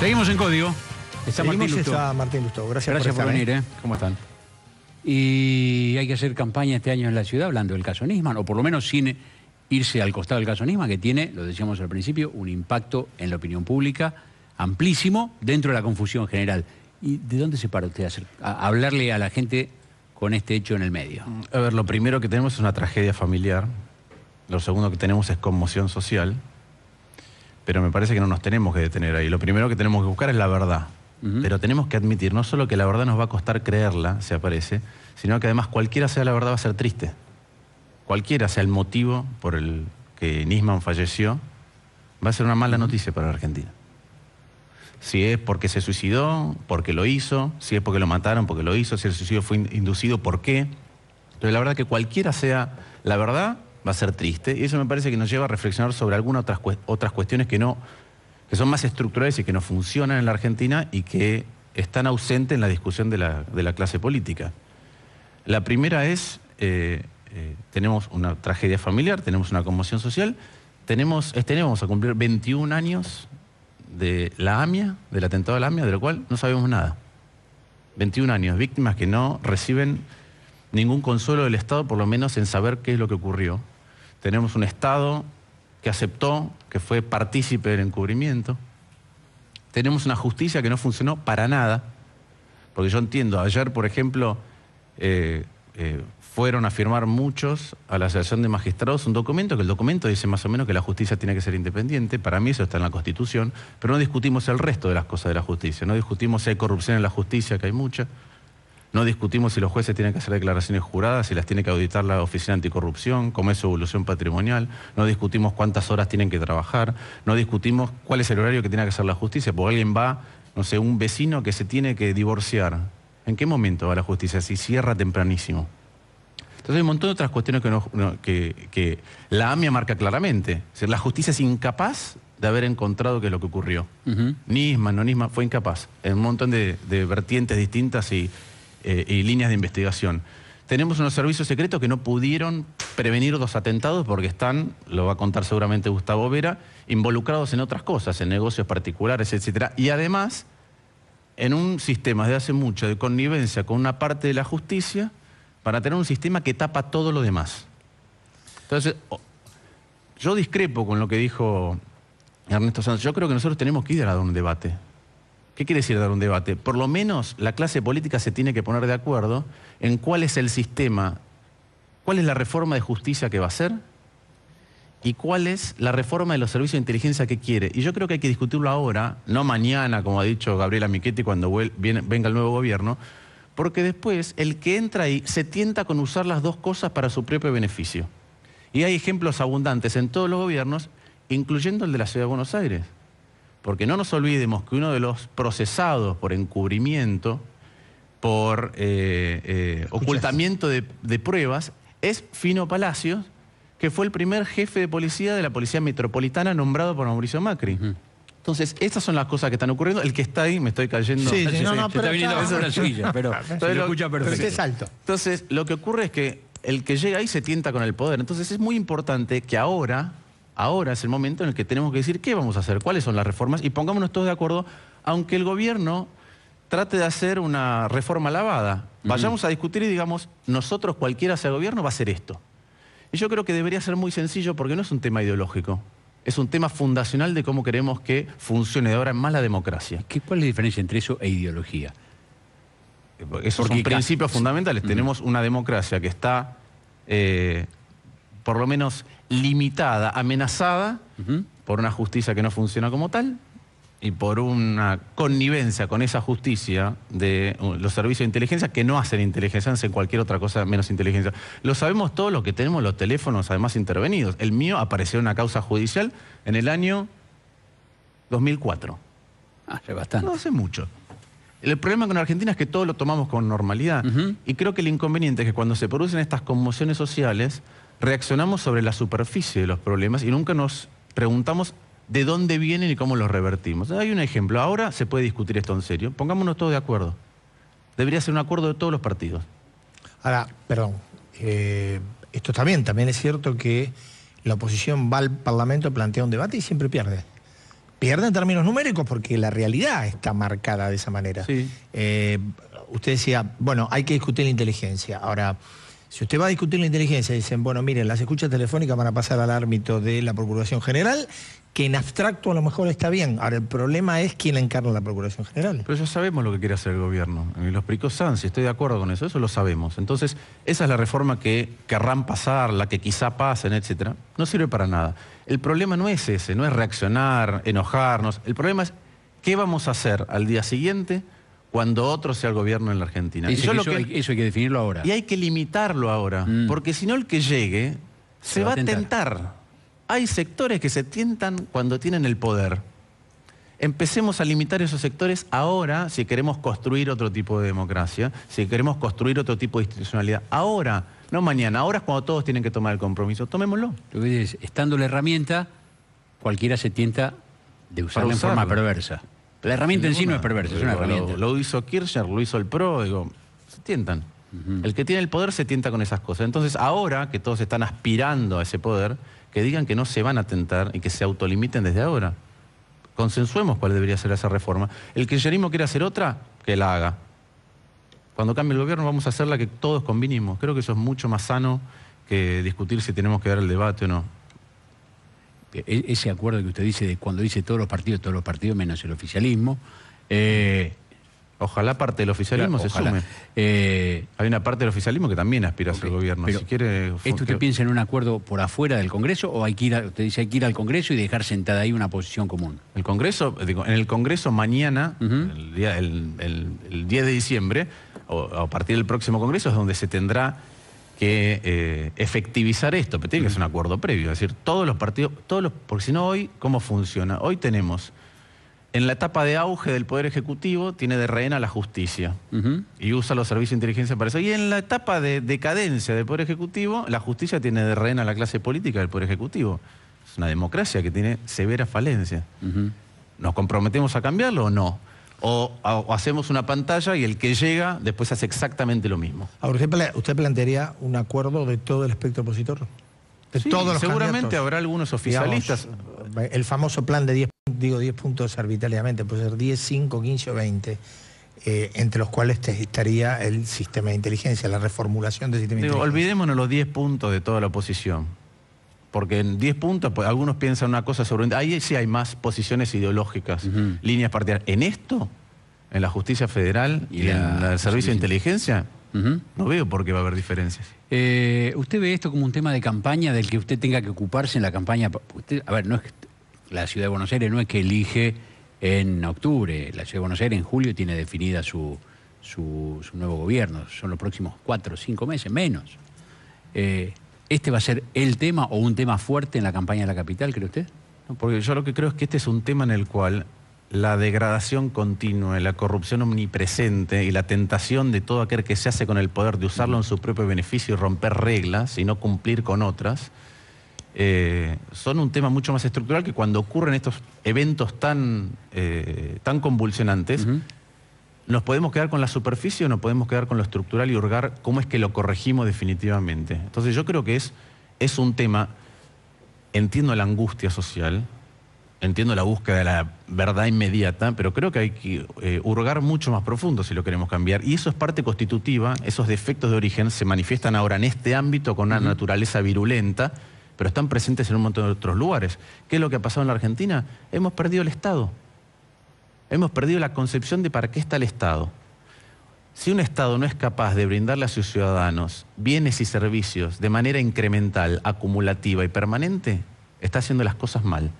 Seguimos en código. Está Seguimos Martín Lustó. Martín Gracias, por, ¿eh? venir. ¿eh? ¿Cómo están? Y hay que hacer campaña este año en la ciudad hablando del caso Nisman, o por lo menos sin irse al costado del caso Nisman, que tiene, lo decíamos al principio, un impacto en la opinión pública amplísimo dentro de la confusión general. ¿Y de dónde se para usted a hablarle a la gente con este hecho en el medio? A ver, lo primero que tenemos es una tragedia familiar. Lo segundo que tenemos es conmoción social pero me parece que no nos tenemos que detener ahí. Lo primero que tenemos que buscar es la verdad. Pero tenemos que admitir no solo que la verdad nos va a costar creerla, se aparece, sino que además cualquiera sea la verdad va a ser triste. Cualquiera sea el motivo por el que Nisman falleció, va a ser una mala noticia para la Argentina. Si es porque se suicidó, porque lo hizo, si es porque lo mataron, porque lo hizo, si el suicidio fue inducido, ¿por qué? Entonces la verdad que cualquiera sea la verdad, va a ser triste. Y eso me parece que nos lleva a reflexionar sobre algunas otras, cuestiones que son más estructurales y que no funcionan en la Argentina y que están ausentes en la discusión de la, clase política. La primera es, eh, eh, tenemos una tragedia familiar, tenemos una conmoción social, tenemos, a cumplir 21 años de la AMIA, del atentado de la AMIA, de lo cual no sabemos nada. 21 años, víctimas que no reciben ningún consuelo del Estado, por lo menos en saber qué es lo que ocurrió. Tenemos un Estado que aceptó, que fue partícipe del encubrimiento. Tenemos una justicia que no funcionó para nada. Porque yo entiendo, ayer, por ejemplo, eh, eh, fueron a firmar muchos a la Asociación de Magistrados un documento, que el documento dice más o menos que la justicia tiene que ser independiente, para mí eso está en la Constitución, pero no discutimos el resto de las cosas de la justicia, no discutimos si hay corrupción en la justicia, que hay mucha, no discutimos si los jueces tienen que hacer declaraciones juradas, si las tiene que auditar la Oficina Anticorrupción, cómo es su evolución patrimonial. No discutimos cuántas horas tienen que trabajar. No discutimos cuál es el horario que tiene que hacer la justicia, porque alguien va, no sé, un vecino que se tiene que divorciar. ¿En qué momento va la justicia si cierra tempranísimo? Entonces hay un montón de otras cuestiones que, la AMIA marca claramente. la justicia es incapaz de haber encontrado qué es lo que ocurrió. Nisma, no Nisma, fue incapaz. En un montón de vertientes distintas y eh, y líneas de investigación. Tenemos unos servicios secretos que no pudieron prevenir los atentados porque están, lo va a contar seguramente Gustavo Vera, involucrados en otras cosas, en negocios particulares, etc. Y además, en un sistema de hace mucho de connivencia con una parte de la justicia para tener un sistema que tapa todo lo demás. Entonces, yo discrepo con lo que dijo Ernesto Sanz. Yo creo que nosotros tenemos que ir a dar un debate. ¿Qué quiere decir dar un debate? Por lo menos la clase política se tiene que poner de acuerdo en cuál es el sistema, cuál es la reforma de justicia que va a hacer y cuál es la reforma de los servicios de inteligencia que quiere. Y yo creo que hay que discutirlo ahora, no mañana, como ha dicho Gabriela Michetti cuando venga el nuevo gobierno, porque después el que entra ahí se tienta con usar las dos cosas para su propio beneficio. Y hay ejemplos abundantes en todos los gobiernos, incluyendo el de la Ciudad de Buenos Aires porque no nos olvidemos que uno de los procesados por encubrimiento, por eh, eh, ocultamiento de, pruebas, es Fino Palacios, que fue el primer jefe de policía de la Policía Metropolitana nombrado por Mauricio Macri. Entonces, estas son las cosas que están ocurriendo. El que está ahí, me estoy cayendo. Sí, está viniendo pero se lo escucha perfecto. Entonces, lo que ocurre es que el que llega ahí se tienta con el poder. Entonces, es muy importante que ahora Ahora es el momento en el que tenemos que decir qué vamos a hacer, cuáles son las reformas y pongámonos todos de acuerdo, aunque el gobierno trate de hacer una reforma lavada. Vayamos a discutir y digamos, nosotros cualquiera sea gobierno va a hacer esto. Y yo creo que debería ser muy sencillo porque no es un tema ideológico. Es un tema fundacional de cómo queremos que funcione de ahora en más la democracia. ¿Qué, ¿Cuál es la diferencia entre eso e ideología? Esos son principios fundamentales. Mm. Tenemos una democracia que está eh, por lo menos limitada, amenazada por una justicia que no funciona como tal y por una connivencia con esa justicia de uh, los servicios de inteligencia que no hacen inteligencia, hacen cualquier otra cosa menos inteligencia. Lo sabemos todos los que tenemos los teléfonos además intervenidos. El mío apareció en una causa judicial en el año 2004. Hace ah, bastante. No hace mucho. El problema con Argentina es que todo lo tomamos con normalidad. Y creo que el inconveniente es que cuando se producen estas conmociones sociales, reaccionamos sobre la superficie de los problemas y nunca nos preguntamos de dónde vienen y cómo los revertimos. Hay un ejemplo, ahora se puede discutir esto en serio, pongámonos todos de acuerdo. Debería ser un acuerdo de todos los partidos. Ahora, perdón, eh, esto también, también es cierto que la oposición va al Parlamento, plantea un debate y siempre pierde. Pierde en términos numéricos porque la realidad está marcada de esa manera. Eh, usted decía, bueno, hay que discutir la inteligencia. Ahora, si usted va a discutir la inteligencia, y dicen, bueno, miren, las escuchas telefónicas van a pasar al árbitro de la Procuración General, que en abstracto a lo mejor está bien. Ahora, el problema es quién encarna la Procuración General. Pero ya sabemos lo que quiere hacer el gobierno. Los pericos Sansi, estoy de acuerdo con eso, eso lo sabemos. Entonces, esa es la reforma que querrán pasar, la que quizá pasen, etcétera. No sirve para nada. El problema no es ese, no es reaccionar, enojarnos. El problema es qué vamos a hacer al día siguiente cuando otro sea el gobierno en la Argentina. Eso, hay, que definirlo ahora. Y hay que limitarlo ahora, mm. porque si no el que llegue se, va, a tentar. Hay sectores que se tientan cuando tienen el poder. Empecemos a limitar esos sectores ahora si queremos construir otro tipo de democracia, si queremos construir otro tipo de institucionalidad. Ahora, no mañana, ahora es cuando todos tienen que tomar el compromiso. Tomémoslo. estando la herramienta, cualquiera se tienta de usarla en forma perversa. La herramienta en sí no es perversa, es una herramienta. Lo, hizo Kirchner, lo hizo el PRO, digo, se tientan. El que tiene el poder se tienta con esas cosas. Entonces, ahora que todos están aspirando a ese poder, que digan que no se van a tentar y que se autolimiten desde ahora. Consensuemos cuál debería ser esa reforma. El kirchnerismo quiere hacer otra, que la haga. Cuando cambie el gobierno vamos a hacer la que todos convinimos. Creo que eso es mucho más sano que discutir si tenemos que dar el debate o no. E-, ese acuerdo que usted dice de cuando dice todos los partidos, todos los partidos menos el oficialismo. Eh, ojalá parte del oficialismo se sume. Eh, hay una parte del oficialismo que también aspira a ser gobierno. ¿Esto usted piensa en un acuerdo por afuera del Congreso o hay que ir usted dice hay que ir al Congreso y dejar sentada ahí una posición común? El Congreso, en el Congreso mañana, el, día, el, 10 de diciembre, o, a partir del próximo Congreso, es donde se tendrá que eh, efectivizar esto, pero tiene que ser un acuerdo previo, es decir, todos los partidos, todos los, porque si no hoy, ¿cómo funciona? Hoy tenemos, en la etapa de auge del Poder Ejecutivo, tiene de rehén a la justicia y usa los servicios de inteligencia para eso. Y en la etapa de decadencia del Poder Ejecutivo, la justicia tiene de rehén a la clase política del Poder Ejecutivo. Es una democracia que tiene severa falencias. ¿Nos comprometemos a cambiarlo o no? o, hacemos una pantalla y el que llega después hace exactamente lo mismo. Ahora, ¿usted, usted plantearía un acuerdo de todo el espectro opositor? seguramente habrá algunos oficialistas. Eh, el famoso plan de 10, digo puntos arbitrariamente, puede ser 10, 5, 15 o 20. Eh, entre los cuales estaría el sistema de inteligencia, la reformulación del sistema de inteligencia. Olvidémonos los 10 puntos de toda la oposición. Porque en 10 puntos pues, algunos piensan una cosa sobre... Ahí sí hay más posiciones ideológicas, líneas partidarias. En esto, en la justicia federal y, en el servicio de inteligencia, no veo por qué va a haber diferencias. Eh, ¿Usted ve esto como un tema de campaña del que usted tenga que ocuparse en la campaña? a ver, no es la ciudad de Buenos Aires no es que elige en octubre, la ciudad de Buenos Aires en julio tiene definida su, nuevo gobierno, son los próximos cuatro o cinco meses, menos. Eh, ¿Este va a ser el tema o un tema fuerte en la campaña de la capital, cree usted? Porque yo lo que creo es que este es un tema en el cual la degradación continua, la corrupción omnipresente y la tentación de todo aquel que se hace con el poder de usarlo en su propio beneficio y romper reglas y no cumplir con otras, eh, son un tema mucho más estructural que cuando ocurren estos eventos tan, eh, convulsionantes. ¿Nos podemos quedar con la superficie o nos podemos quedar con lo estructural y hurgar cómo es que lo corregimos definitivamente? Entonces yo creo que es, un tema, entiendo la angustia social, entiendo la búsqueda de la verdad inmediata, pero creo que hay que eh, hurgar mucho más profundo si lo queremos cambiar. Y eso es parte constitutiva, esos defectos de origen se manifiestan ahora en este ámbito con una naturaleza virulenta, pero están presentes en un montón de otros lugares. ¿Qué es lo que ha pasado en la Argentina? Hemos perdido el Estado. Hemos perdido la concepción de para qué está el Estado. Si un Estado no es capaz de brindarle a sus ciudadanos bienes y servicios de manera incremental, acumulativa y permanente, está haciendo las cosas mal.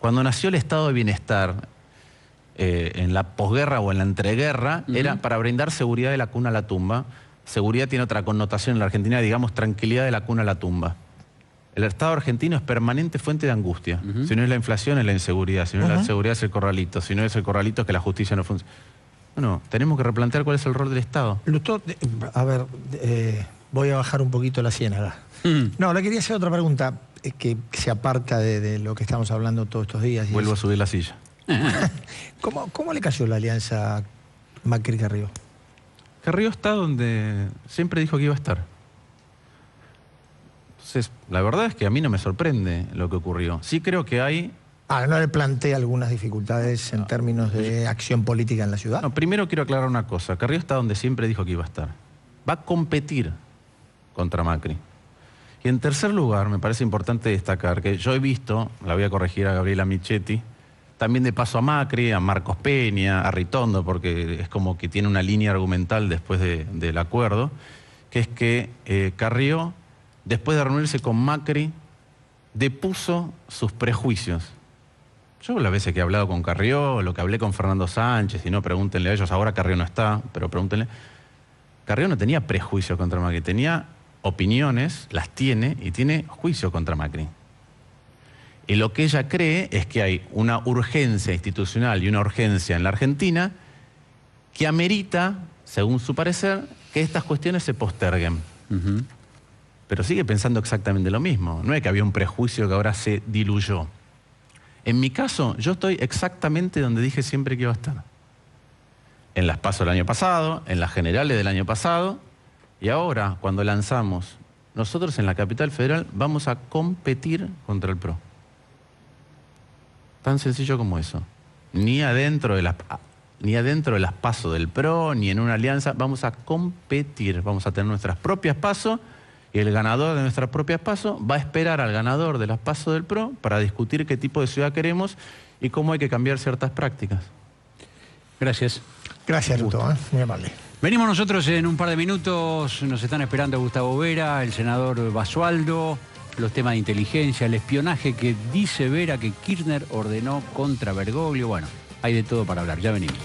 Cuando nació el Estado de Bienestar, eh, en la posguerra o en la entreguerra, era para brindar seguridad de la cuna a la tumba. Seguridad tiene otra connotación en la Argentina, digamos tranquilidad de la cuna a la tumba. El Estado argentino es permanente fuente de angustia. Si no es la inflación, es la inseguridad. Si no es la seguridad, es el corralito. Si no es el corralito, es que la justicia no funciona. Bueno, tenemos que replantear cuál es el rol del Estado. a ver, eh, voy a bajar un poquito la ciénaga. Mm. No, le quería hacer otra pregunta eh, que se aparta de, lo que estamos hablando todos estos días. Vuelvo a subir la silla. ¿Cómo, ¿Cómo, le cayó la alianza Macri-Carrió? Carrió está donde siempre dijo que iba a estar. Entonces, la verdad es que a mí no me sorprende lo que ocurrió. Sí creo que hay... Ah, ¿no le plantea algunas dificultades en términos de acción política en la ciudad? No, primero quiero aclarar una cosa. Carrió está donde siempre dijo que iba a estar. Va a competir contra Macri. Y en tercer lugar, me parece importante destacar que yo he visto, la voy a corregir a Gabriela Michetti, también de paso a Macri, a Marcos Peña, a Ritondo, porque es como que tiene una línea argumental después del acuerdo, que es que eh, Carrió después de reunirse con Macri, depuso sus prejuicios. Yo las veces que he hablado con Carrió, lo que hablé con Fernando Sánchez, y no pregúntenle a ellos, ahora Carrió no está, pero pregúntenle. Carrió no tenía prejuicios contra Macri, tenía opiniones, las tiene, y tiene juicio contra Macri. Y lo que ella cree es que hay una urgencia institucional y una urgencia en la Argentina que amerita, según su parecer, que estas cuestiones se posterguen pero sigue pensando exactamente lo mismo. No es que había un prejuicio que ahora se diluyó. En mi caso, yo estoy exactamente donde dije siempre que iba a estar. En las pasos del año pasado, en las generales del año pasado, y ahora, cuando lanzamos, nosotros en la capital federal vamos a competir contra el PRO. Tan sencillo como eso. Ni adentro de las ni adentro de las pasos del PRO, ni en una alianza, vamos a competir, vamos a tener nuestras propias pasos. Y el ganador de nuestras propias pasos va a esperar al ganador de las pasos del PRO para discutir qué tipo de ciudad queremos y cómo hay que cambiar ciertas prácticas. Gracias. Gracias, Ruto. ¿eh? Muy amable. Venimos nosotros en un par de minutos. Nos están esperando Gustavo Vera, el senador Basualdo, los temas de inteligencia, el espionaje que dice Vera que Kirchner ordenó contra Bergoglio. Bueno, hay de todo para hablar. Ya venimos.